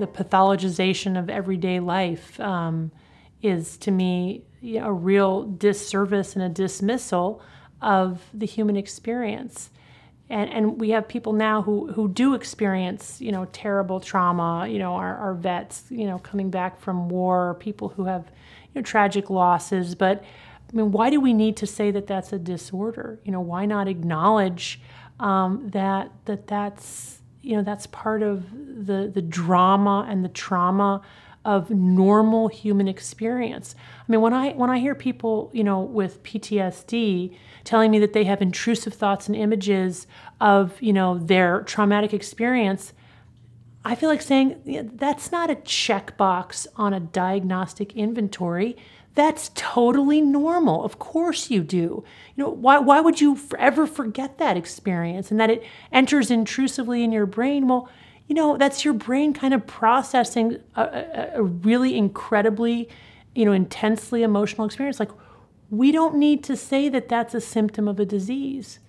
the pathologization of everyday life um, is to me a real disservice and a dismissal of the human experience. And, and we have people now who, who do experience, you know, terrible trauma, you know, our, our vets, you know, coming back from war, people who have, you know, tragic losses. But, I mean, why do we need to say that that's a disorder? You know, why not acknowledge um, that, that that's you know that's part of the the drama and the trauma of normal human experience. I mean, when I when I hear people, you know, with PTSD telling me that they have intrusive thoughts and images of, you know, their traumatic experience, I feel like saying that's not a checkbox on a diagnostic inventory. That's totally normal. Of course you do. You know, why, why would you ever forget that experience and that it enters intrusively in your brain? Well, you know, that's your brain kind of processing a, a, a really incredibly, you know, intensely emotional experience. Like, we don't need to say that that's a symptom of a disease.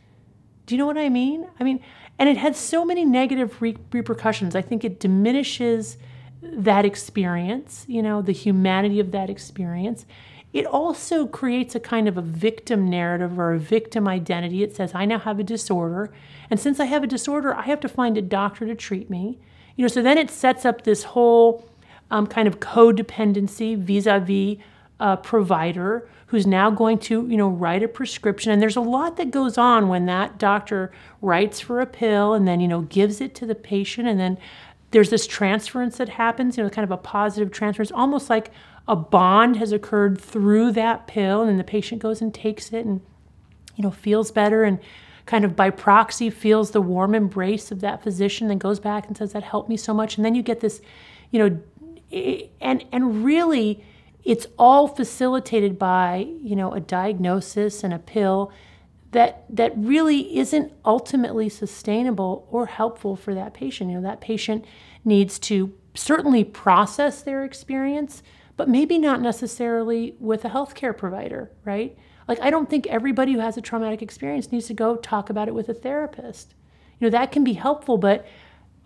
Do you know what I mean? I mean, and it had so many negative re- repercussions. I think it diminishes that experience, you know, the humanity of that experience. It also creates a kind of a victim narrative or a victim identity. It says, I now have a disorder. And since I have a disorder, I have to find a doctor to treat me. You know, so then it sets up this whole um, kind of codependency vis a vis a provider who's now going to, you know, write a prescription. And there's a lot that goes on when that doctor writes for a pill and then, you know, gives it to the patient. And then there's this transference that happens, you know, kind of a positive transference, almost like a bond has occurred through that pill. And the patient goes and takes it and, you know, feels better and kind of by proxy feels the warm embrace of that physician and goes back and says, that helped me so much. And then you get this, you know, and, and really, it's all facilitated by you know a diagnosis and a pill that that really isn't ultimately sustainable or helpful for that patient you know that patient needs to certainly process their experience but maybe not necessarily with a healthcare provider right like i don't think everybody who has a traumatic experience needs to go talk about it with a therapist you know that can be helpful but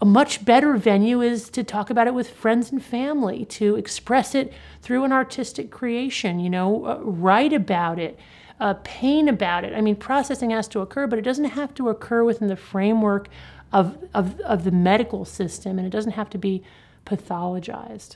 a much better venue is to talk about it with friends and family, to express it through an artistic creation, you know, uh, write about it, uh, pain about it. I mean, processing has to occur, but it doesn't have to occur within the framework of, of, of the medical system, and it doesn't have to be pathologized.